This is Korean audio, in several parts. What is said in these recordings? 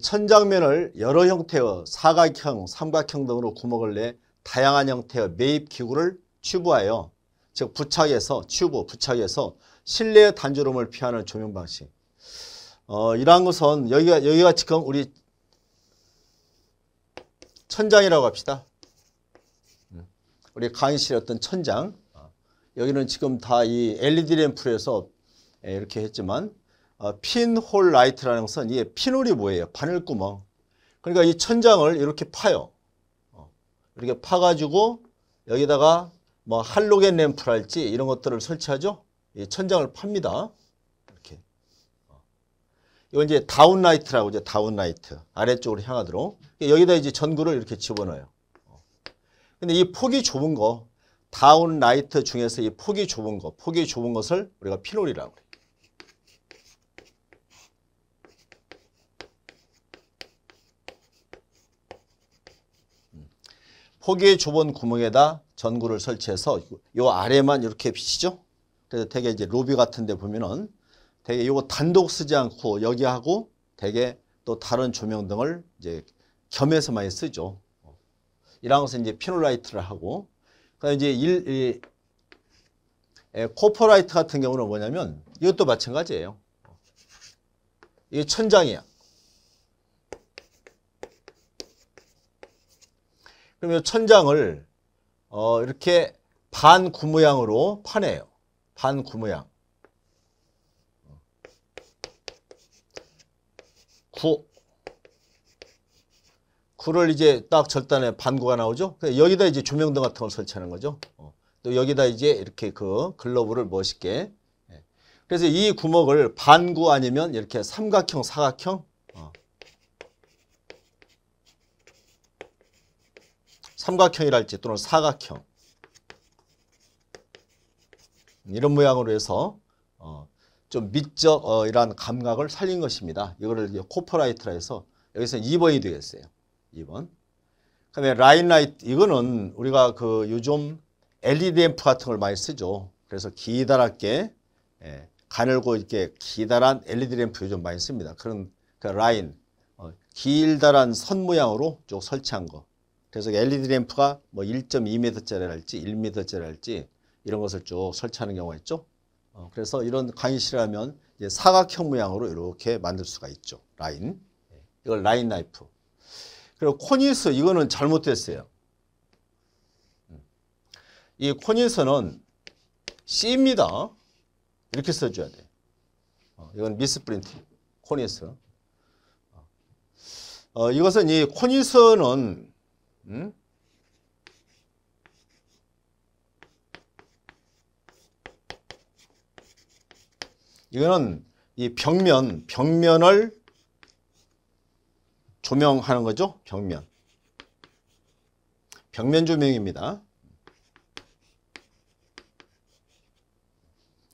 천장면을 여러 형태의 사각형, 삼각형 등으로 구멍을 내 다양한 형태의 매입 기구를 튜브하여 즉 부착해서 튜브 부착해서 실내의 단조로움을 피하는 조명 방식. 어, 이러한 것은 여기가 여기가 지금 우리 천장이라고 합시다. 우리 강의실의 어떤 천장. 여기는 지금 다 이 LED 램프에서 이렇게 했지만 어, 핀홀 라이트라는 것은 이게 핀홀이 뭐예요? 바늘구멍. 그러니까 이 천장을 이렇게 파요. 어, 이렇게 파가지고 여기다가 뭐 할로겐 램프랄지 이런 것들을 설치하죠. 이 천장을 팝니다. 이렇게. 어. 이건 이제 다운 라이트라고 이제 다운 라이트 아래쪽으로 향하도록 여기다 이제 전구를 이렇게 집어넣어요. 어. 근데 이 폭이 좁은 거 다운 라이트 중에서 이 폭이 좁은 거, 폭이 좁은 것을 우리가 피놀이라고 그요 호기의 좁은 구멍에다 전구를 설치해서 요 아래만 이렇게 비치죠. 그래서 되게 이제 로비 같은 데 보면은 되게 요거 단독 쓰지 않고 여기하고 되게 또 다른 조명등을 이제 겸해서 많이 쓰죠. 이랑서 이제 피놀라이트를 하고 그 이제 일, 이, 에, 예, 코퍼라이트 같은 경우는 뭐냐면 이것도 마찬가지예요. 이게 천장이야. 그러면 천장을 어, 이렇게 반구 모양으로 파내요. 반구 모양. 구. 구를 이제 딱절단해 반구가 나오죠. 그러니까 여기다 이제 조명등 같은 걸 설치하는 거죠. 어. 또 여기다 이제 이렇게 그 글러브를 멋있게. 예. 그래서 이 구멍을 반구 아니면 이렇게 삼각형, 사각형 삼각형이랄지 또는 사각형 이런 모양으로 해서 어, 좀 미적 어, 이러한 감각을 살린 것입니다. 이거를 코퍼라이트라 해서 여기서 2번이 되겠어요. 2번. 그다음에 라인라이트 이거는 우리가 그 요즘 LED 램프 같은 걸 많이 쓰죠. 그래서 기다랗게 예, 가늘고 이렇게 기다란 LED 램프 요즘 많이 씁니다. 그런 그 라인 어, 길다란 선 모양으로 쭉 설치한 거. 그래서 LED 램프가 뭐 1.2m짜리 랄지 1m짜리 랄지 이런 것을 쭉 설치하는 경우가 있죠. 어, 그래서 이런 강의실라면 사각형 모양으로 이렇게 만들 수가 있죠. 라인. 예, 이걸 라인 나이프. 그리고 코니스 이거는 잘못됐어요. 음. 이 코니스는 C입니다. 이렇게 써줘야 돼. 어, 이건 미스프린트. 코니스. 어, 어 이것은 이 코니스는 응? 이거는 이 벽면, 벽면을 조명하는 거죠. 벽면. 벽면 조명입니다.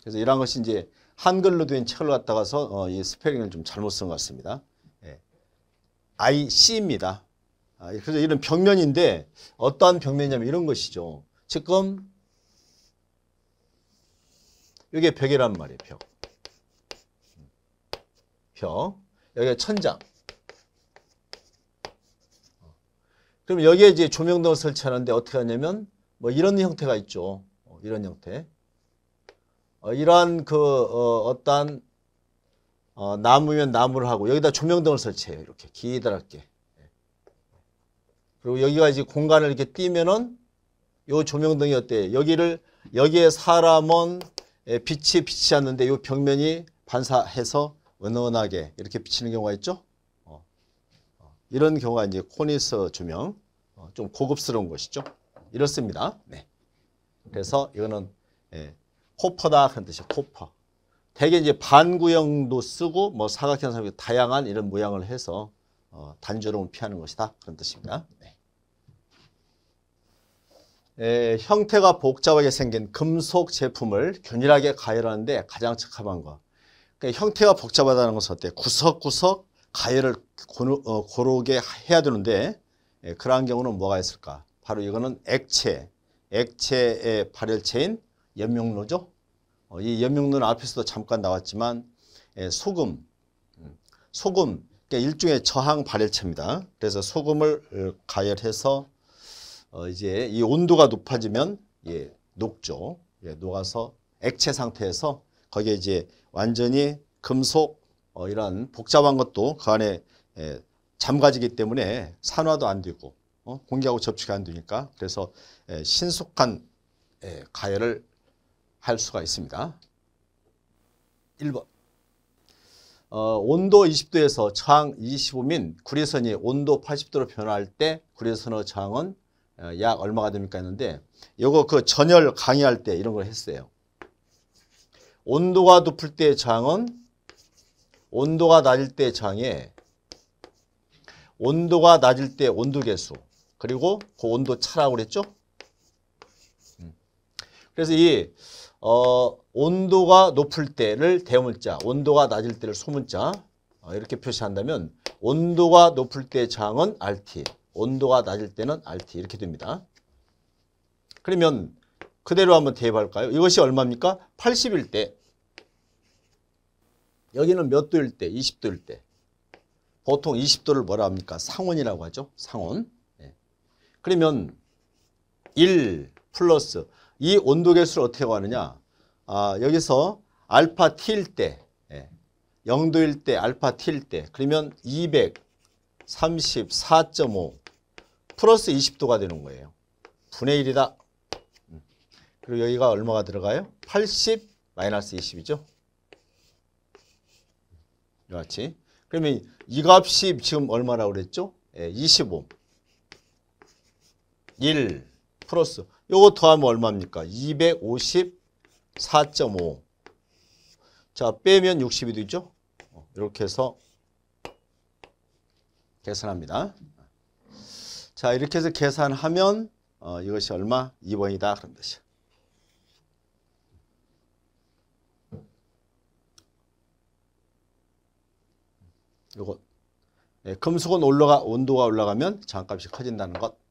그래서 이러한 것이 이제 한글로 된 책을 갖다가서 어, 이 스펠링을 좀 잘못 쓴 것 같습니다. 예. IC입니다. 아, 예. 그래서 이런 벽면인데 어떠한 벽면이냐면 이런 것이죠. 지금 이게 벽이란 말이에요. 벽. 벽. 여기가 천장. 그럼 여기에 이제 조명등을 설치하는데 어떻게 하냐면 뭐 이런 형태가 있죠. 어, 이런 형태. 어, 이러한 그 어, 어떠한 어, 나무면 나무를 하고 여기다 조명등을 설치해요. 이렇게 기다랗게. 그리고 여기가 이제 공간을 이렇게 띄면은 요 조명등이 어때? 요 여기를 여기에 사람은 예, 빛이 비치지 않는데 요 벽면이 반사해서 은은하게 이렇게 비치는 경우가 있죠. 어, 어. 이런 경우가 이제 코니스 조명, 어, 좀 고급스러운 것이죠. 이렇습니다. 네. 그래서 이거는 예, 코퍼다 그런 뜻이에요. 코퍼. 대개 이제 반구형도 쓰고 뭐 사각형 삼각 형 다양한 이런 모양을 해서 어, 단조로움 피하는 것이다. 그런 뜻입니다. 네. 에, 형태가 복잡하게 생긴 금속 제품을 균일하게 가열하는데 가장 적합한 것. 그러니까 형태가 복잡하다는 것은 어때? 구석구석 가열을 고르, 어, 고르게 해야 되는데 에, 예, 그러한 경우는 뭐가 있을까? 바로 이거는 액체, 액체의 발열체인 연명로죠. 어, 이 연명로는 앞에서도 잠깐 나왔지만 에, 예, 소금, 음, 소금, 그러니까 일종의 저항 발열체입니다. 그래서 소금을 어, 가열해서 어 이제 이 온도가 높아지면 예, 녹죠. 예, 녹아서 액체 상태에서 거기에 이제 완전히 금속 어, 이런 복잡한 것도 그 안에 예, 잠가지기 때문에 산화도 안 되고 어? 공기하고 접촉이 안 되니까 그래서 예, 신속한 예, 가열을 할 수가 있습니다. 1번 어, 온도 20도에서 저항 25민 구리선이 온도 80도로 변화할 때 구리선의 저항은 어, 약 얼마가 됩니까 했는데 이거그 전열 강의할 때 이런 걸 했어요. 온도가 높을 때의 저항은 온도가 낮을 때의 저항에 온도가 낮을 때 온도 계수 그리고 그 온도 차라고 그랬죠? 음. 그래서 이 어, 온도가 높을 때를 대문자, 온도가 낮을 때를 소문자 어, 이렇게 표시한다면 온도가 높을 때 장은 RT, 온도가 낮을 때는 RT 이렇게 됩니다. 그러면 그대로 한번 대입할까요? 이것이 얼마입니까? 80일 때 여기는 몇 도일 때? 20도일 때 보통 20도를 뭐라 합니까? 상온이라고 하죠. 상온. 네. 그러면 1 플러스 이 온도 계수를 어떻게 구하느냐? 아, 여기서 알파 t일 때, 예, 0도일 때, 알파 t일 때, 그러면 234.5 플러스 20도가 되는 거예요. 분의 1이다. 음. 그리고 여기가 얼마가 들어가요? 80 마이너스 20이죠. 이같이. 그러면 이 값이 지금 얼마라고 그랬죠? 예, 25. 1 플러스 요거 더하면 얼마입니까? 254.5. 자, 빼면 60이 되죠? 이렇게 어, 해서 계산합니다. 자, 이렇게 해서 계산하면 어, 이것이 얼마? 2번이다. 그런 뜻이야. 요거 네, 금속은 올라가 온도가 올라가면 장값이 커진다는 것